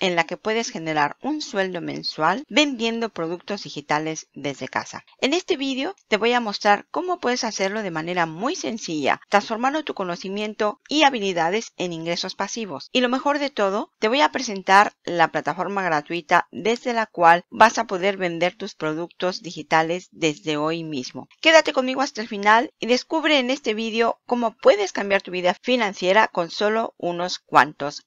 en la que puedes generar un sueldo mensual vendiendo productos digitales desde casa. En este vídeo te voy a mostrar cómo puedes hacerlo de manera muy sencilla, transformando tu conocimiento y habilidades en ingresos pasivos. Y lo mejor de todo, te voy a presentar la plataforma gratuita desde la cual vas a poder vender tus productos digitales desde hoy mismo. Quédate conmigo hasta el final y descubre en este vídeo cómo puedes cambiar tu vida financiera con solo unos cuantos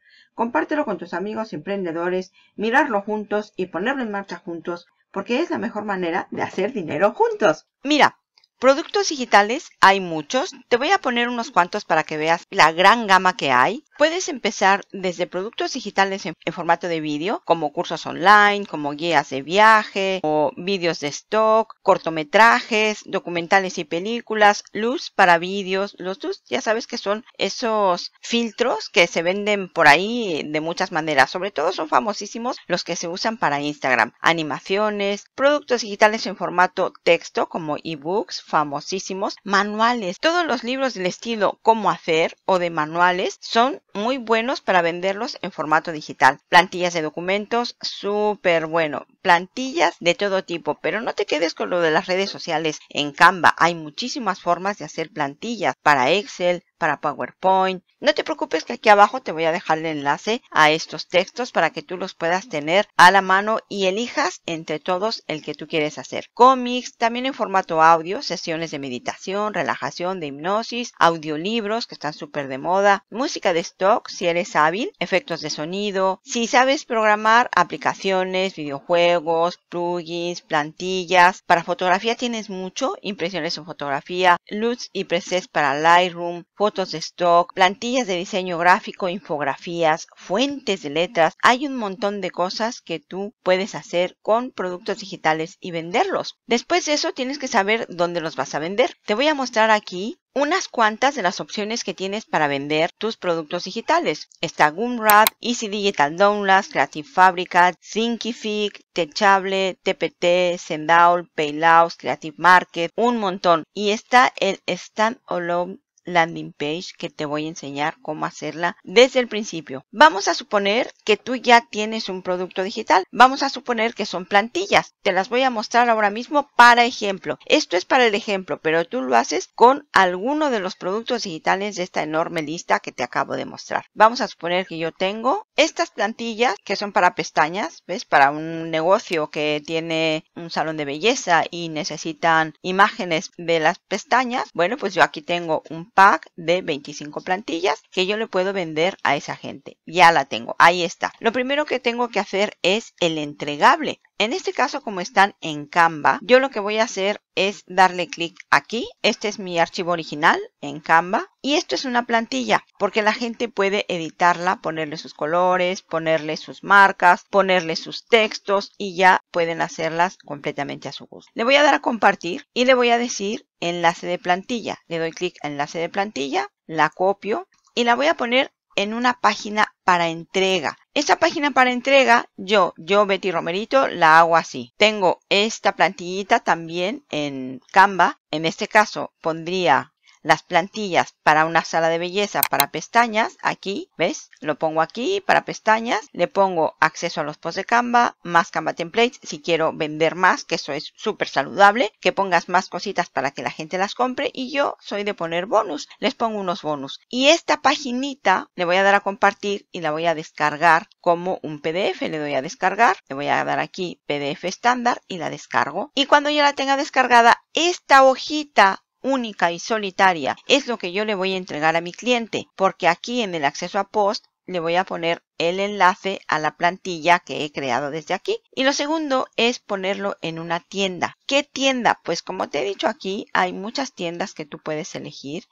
compártelo con tus amigos emprendedores, mirarlo juntos y ponerlo en marcha juntos, porque es la mejor manera de hacer dinero juntos. Mira, Productos digitales hay muchos, te voy a poner unos cuantos para que veas la gran gama que hay. Puedes empezar desde productos digitales en, formato de vídeo, como cursos online, como guías de viaje o vídeos de stock, cortometrajes, documentales y películas, luz para vídeos. Los luz ya sabes que son esos filtros que se venden por ahí de muchas maneras, sobre todo son famosísimos los que se usan para Instagram, animaciones, productos digitales en formato texto como ebooks, famosísimos manuales. Todos los libros del estilo cómo hacer o de manuales son muy buenos para venderlos en formato digital. Plantillas de documentos, súper bueno. Plantillas de todo tipo, pero no te quedes con lo de las redes sociales. En Canva hay muchísimas formas de hacer plantillas para Excel, para PowerPoint. No te preocupes que aquí abajo te voy a dejar el enlace a estos textos para que tú los puedas tener a la mano y elijas entre todos el que tú quieres hacer. Cómics, también en formato audio, sesiones de meditación, relajación, de hipnosis, audiolibros que están súper de moda, música de stock si eres hábil, efectos de sonido, si sabes programar aplicaciones, videojuegos, plugins, plantillas. Para fotografía tienes mucho, impresiones en fotografía, luz y presets para Lightroom, de stock, plantillas de diseño gráfico, infografías, fuentes de letras. Hay un montón de cosas que tú puedes hacer con productos digitales y venderlos. Después de eso tienes que saber dónde los vas a vender. Te voy a mostrar aquí unas cuantas de las opciones que tienes para vender tus productos digitales. Está Gumroad, Easy Digital Downloads, Creative Fabrica, Thinkific, Techable, TPT, Sendowl, Paylaus, Creative Market, un montón. Y está el Stand Alone landing page que te voy a enseñar cómo hacerla desde el principio. Vamos a suponer que tú ya tienes un producto digital. Vamos a suponer que son plantillas. Te las voy a mostrar ahora mismo para ejemplo. Esto es para el ejemplo, pero tú lo haces con alguno de los productos digitales de esta enorme lista que te acabo de mostrar. Vamos a suponer que yo tengo estas plantillas que son para pestañas, ¿ves? Para un negocio que tiene un salón de belleza y necesitan imágenes de las pestañas. Bueno, pues yo aquí tengo un pack de 25 plantillas que yo le puedo vender a esa gente. Ya la tengo, ahí está. Lo primero que tengo que hacer es el entregable. En este caso, como están en Canva, yo lo que voy a hacer es darle clic aquí. Este es mi archivo original en Canva. Y esto es una plantilla, porque la gente puede editarla, ponerle sus colores, ponerle sus marcas, ponerle sus textos y ya pueden hacerlas completamente a su gusto. Le voy a dar a compartir y le voy a decir enlace de plantilla. Le doy clic a enlace de plantilla, la copio y la voy a poner en una página para entrega. Esa página para entrega, yo, yo Betty Romerito, la hago así. Tengo esta plantillita también en Canva. En este caso pondría las plantillas para una sala de belleza para pestañas, aquí, ¿ves? Lo pongo aquí para pestañas, le pongo acceso a los posts de Canva, más Canva templates, si quiero vender más, que eso es súper saludable, que pongas más cositas para que la gente las compre y yo soy de poner bonus, les pongo unos bonus. Y esta paginita le voy a dar a compartir y la voy a descargar como un PDF, le doy a descargar, le voy a dar aquí PDF estándar y la descargo. Y cuando yo la tenga descargada, esta hojita única y solitaria es lo que yo le voy a entregar a mi cliente, porque aquí en el acceso a post le voy a poner el enlace a la plantilla que he creado desde aquí. Y lo segundo es ponerlo en una tienda. ¿Qué tienda? Pues como te he dicho aquí, hay muchas tiendas que tú puedes elegir.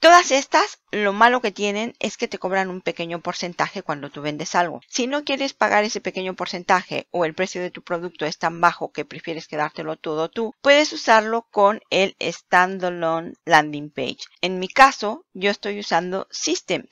Todas estas lo malo que tienen es que te cobran un pequeño porcentaje cuando tú vendes algo. Si no quieres pagar ese pequeño porcentaje o el precio de tu producto es tan bajo que prefieres quedártelo todo tú, puedes usarlo con el standalone landing page. En mi caso, yo estoy usando System,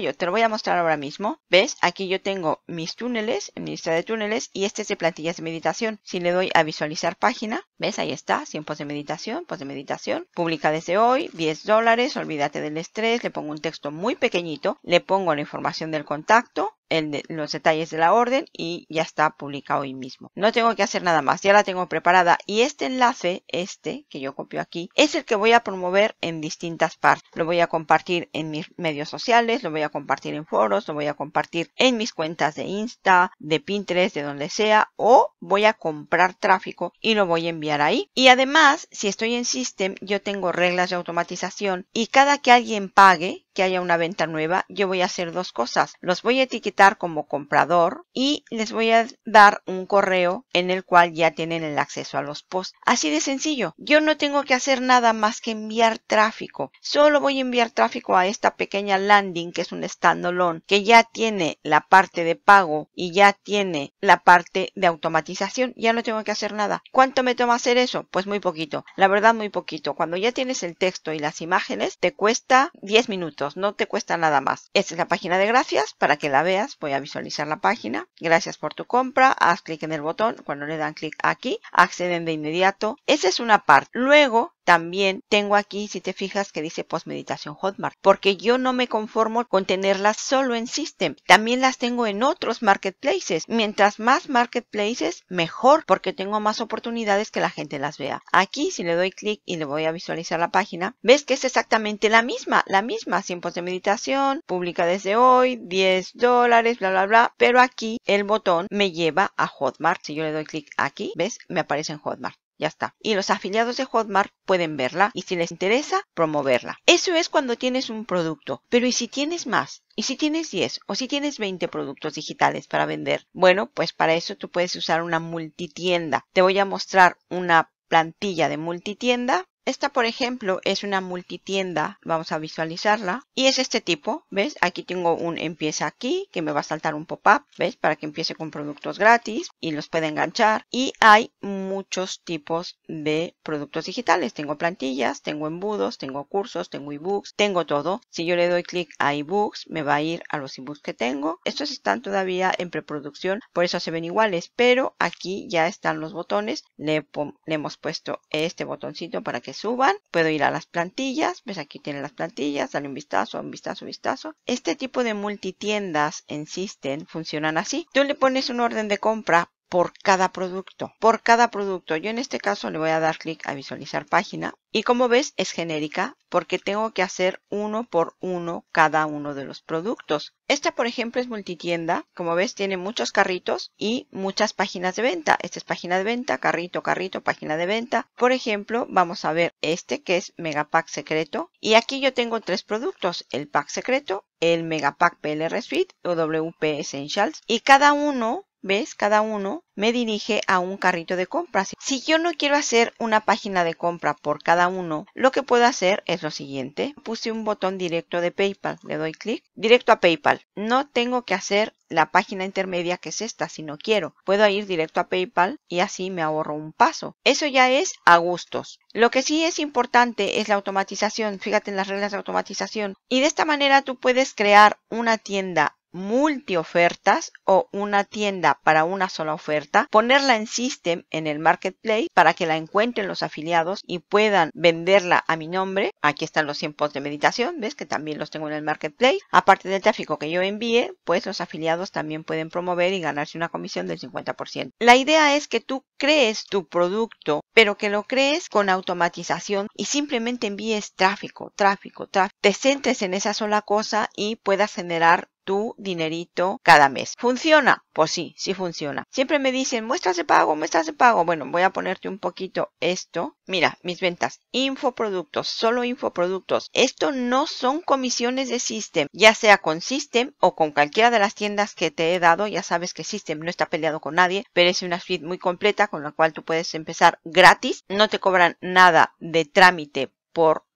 yo Te lo voy a mostrar ahora mismo. ¿Ves? Aquí yo tengo mis túneles, mi lista de túneles y este es de plantillas de meditación. Si le doy a visualizar página, ¿ves? Ahí está, 100 de meditación, pos de meditación. Publica desde hoy, 10 dólares, olvídate del estrés, le pongo un texto muy pequeñito, le pongo la información del contacto, el los detalles de la orden y ya está publicado hoy mismo. No tengo que hacer nada más, ya la tengo preparada y este enlace, este que yo copio aquí, es el que voy a promover en distintas partes. Lo voy a compartir en mis medios sociales, lo voy a compartir en foros, lo voy a compartir en mis cuentas de Insta, de Pinterest, de donde sea o voy a comprar tráfico y lo voy a enviar ahí. Y además, si estoy en System, yo tengo reglas de automatización y cada que alguien pague, que haya una venta nueva, yo voy a hacer dos cosas. Los voy a etiquetar como comprador y les voy a dar un correo en el cual ya tienen el acceso a los posts. Así de sencillo. Yo no tengo que hacer nada más que enviar tráfico. Solo voy a enviar tráfico a esta pequeña landing que es un standalone que ya tiene la parte de pago y ya tiene la parte de automatización. Ya no tengo que hacer nada. ¿Cuánto me toma hacer eso? Pues muy poquito. La verdad muy poquito. Cuando ya tienes el texto y las imágenes te cuesta 10 minutos no te cuesta nada más. Esta es la página de gracias para que la veas. Voy a visualizar la página. Gracias por tu compra. Haz clic en el botón. Cuando le dan clic aquí, acceden de inmediato. Esa es una parte. Luego también tengo aquí, si te fijas, que dice postmeditación Hotmart, porque yo no me conformo con tenerlas solo en System. También las tengo en otros marketplaces. Mientras más marketplaces, mejor, porque tengo más oportunidades que la gente las vea. Aquí, si le doy clic y le voy a visualizar la página, ves que es exactamente la misma, la misma. post de meditación, pública desde hoy, 10 dólares, bla, bla, bla. Pero aquí el botón me lleva a Hotmart. Si yo le doy clic aquí, ves, me aparece en Hotmart. Ya está. Y los afiliados de Hotmart pueden verla y si les interesa, promoverla. Eso es cuando tienes un producto. Pero ¿y si tienes más? ¿Y si tienes 10 o si tienes 20 productos digitales para vender? Bueno, pues para eso tú puedes usar una multitienda. Te voy a mostrar una plantilla de multitienda esta, por ejemplo, es una multitienda. Vamos a visualizarla. Y es este tipo, ¿ves? Aquí tengo un empieza aquí, que me va a saltar un pop-up, ¿ves? Para que empiece con productos gratis y los pueda enganchar. Y hay muchos tipos de productos digitales. Tengo plantillas, tengo embudos, tengo cursos, tengo ebooks, tengo todo. Si yo le doy clic a ebooks, me va a ir a los ebooks que tengo. Estos están todavía en preproducción, por eso se ven iguales. Pero aquí ya están los botones. Le, le hemos puesto este botoncito para que suban, puedo ir a las plantillas, ves aquí tiene las plantillas, dale un vistazo, un vistazo, un vistazo. Este tipo de multitiendas en System funcionan así. Tú le pones un orden de compra por cada producto, por cada producto. Yo en este caso le voy a dar clic a visualizar página y como ves es genérica porque tengo que hacer uno por uno cada uno de los productos. Esta, por ejemplo, es multitienda. Como ves, tiene muchos carritos y muchas páginas de venta. Esta es página de venta, carrito, carrito, página de venta. Por ejemplo, vamos a ver este que es Megapack Secreto. Y aquí yo tengo tres productos, el Pack Secreto, el Megapack PLR Suite o WP Essentials. Y cada uno ¿Ves? Cada uno me dirige a un carrito de compras. Si yo no quiero hacer una página de compra por cada uno, lo que puedo hacer es lo siguiente. Puse un botón directo de PayPal, le doy clic, directo a PayPal. No tengo que hacer la página intermedia que es esta si no quiero. Puedo ir directo a PayPal y así me ahorro un paso. Eso ya es a gustos. Lo que sí es importante es la automatización. Fíjate en las reglas de automatización. Y de esta manera tú puedes crear una tienda multiofertas o una tienda para una sola oferta, ponerla en System en el Marketplace para que la encuentren los afiliados y puedan venderla a mi nombre. Aquí están los tiempos de meditación, ves que también los tengo en el Marketplace. Aparte del tráfico que yo envíe, pues los afiliados también pueden promover y ganarse una comisión del 50%. La idea es que tú crees tu producto, pero que lo crees con automatización y simplemente envíes tráfico, tráfico, tráfico. Te centres en esa sola cosa y puedas generar tu dinerito cada mes. ¿Funciona? Pues sí, sí funciona. Siempre me dicen, muestras de pago, muestras de pago. Bueno, voy a ponerte un poquito esto. Mira, mis ventas, infoproductos, solo infoproductos. Esto no son comisiones de System, ya sea con System o con cualquiera de las tiendas que te he dado. Ya sabes que System no está peleado con nadie, pero es una suite muy completa con la cual tú puedes empezar gratis. No te cobran nada de trámite por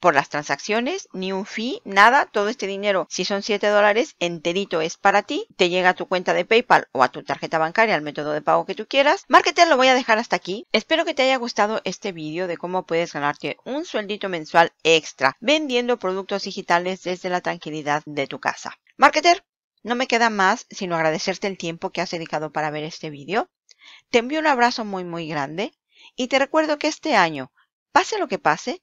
por las transacciones, ni un fee, nada, todo este dinero, si son 7 dólares, enterito es para ti, te llega a tu cuenta de PayPal o a tu tarjeta bancaria, al método de pago que tú quieras. Marketer lo voy a dejar hasta aquí. Espero que te haya gustado este vídeo de cómo puedes ganarte un sueldito mensual extra vendiendo productos digitales desde la tranquilidad de tu casa. Marketer, no me queda más sino agradecerte el tiempo que has dedicado para ver este vídeo. Te envío un abrazo muy muy grande y te recuerdo que este año, pase lo que pase,